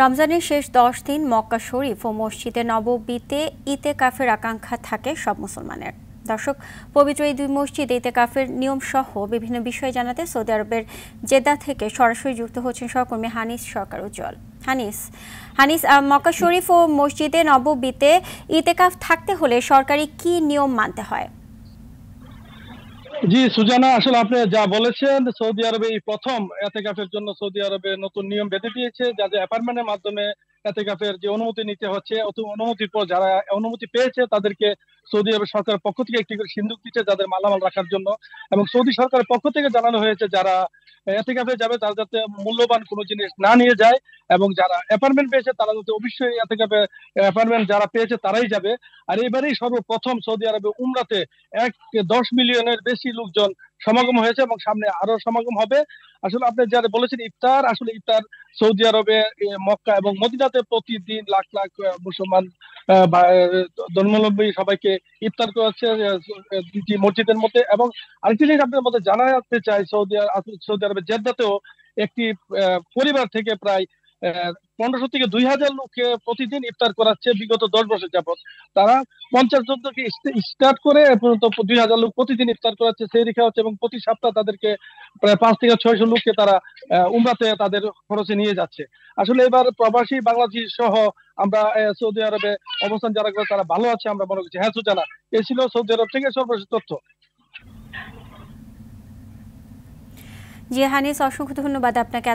রমজানের শেষ দশ দিন মক্কা শরীফ ও মসজিদে নববীতে ইতে কাফের আকাঙ্ক্ষা থাকে সব মুসলমানের দর্শক পবিত্র এই দুই মসজিদ ইতে কাফের নিয়ম সহ বিভিন্ন বিষয় জানাতে সৌদি আরবের জেদ্দা থেকে সরাসরি যুক্ত হচ্ছেন সহকর্মী হানিস সরকার উজ্জ্বল হানিস হানিস মক্কা শরীফ ও মসজিদে নববীতে ইতেকাফ থাকতে হলে সরকারি কি নিয়ম মানতে হয় জি সুজানা আসলে আপনি যা বলেছেন সৌদি আরবে এই প্রথম এতেকাফের জন্য সৌদি আরবে নতুন নিয়ম বেঁধে দিয়েছে যা যে অ্যাপার্টমেন্টের মাধ্যমে এতেকাফের যে অনুমতি নিতে হচ্ছে অনুমতির পর যারা অনুমতি পেয়েছে তাদেরকে সৌদি আরব সরকারের পক্ষ থেকে একটি করে সিন্ধুক দিচ্ছে যাদের মালামাল রাখার জন্য এবং সৌদি সরকারের পক্ষ থেকে জানানো হয়েছে যারা এতেকাফে যাবে তারা যাতে মূল্যবান কোনো জিনিস না নিয়ে যায় এবং যারা অ্যাপার্টমেন্ট পেয়েছে তারা যাতে অবশ্যই এতেকাফে অ্যাপার্টমেন্ট যারা পেয়েছে তারাই যাবে আর এবারেই সর্বপ্রথম সৌদি আরবে উমরাতে এক দশ মিলিয়নের বেশি লোকজন সমাগম হয়েছে এবং সামনে আরো সমাগম হবে আসলে আপনি যারা বলেছেন ইফতার আসলে ইফতার সৌদি আরবে মক্কা এবং মদিনাতে প্রতিদিন লাখ লাখ মুসলমান ধর্মাবলম্বী সবাইকে ইফতার করেছে দুটি মসজিদের মধ্যে এবং আরেকটি জিনিস আপনার মধ্যে জানা যাচ্ছে চাই সৌদি সৌদি আরবে জেদ্দাতেও একটি পরিবার থেকে প্রায় পনেরোশো থেকে দুই হাজার লোককে প্রতিদিন ইফতার করাচ্ছে বিগত দশ বছর যাবৎ তারা পঞ্চাশ জন থেকে স্টার্ট করে পর্যন্ত দুই হাজার লোক প্রতিদিন ইফতার করাচ্ছে সেই রেখা হচ্ছে এবং প্রতি সপ্তাহ তাদেরকে প্রায় পাঁচ থেকে ছয়শো লোককে তারা উমরাতে তাদের খরচে নিয়ে যাচ্ছে আসলে এবার প্রবাসী বাংলাদেশি সহ আমরা সৌদি আরবে অবস্থান যারা করে তারা ভালো আছে আমরা মনে করছি হ্যাঁ সুজানা এ ছিল সৌদি আরব থেকে সর্বশেষ তথ্য জি হানিস অসংখ্য ধন্যবাদ আপনাকে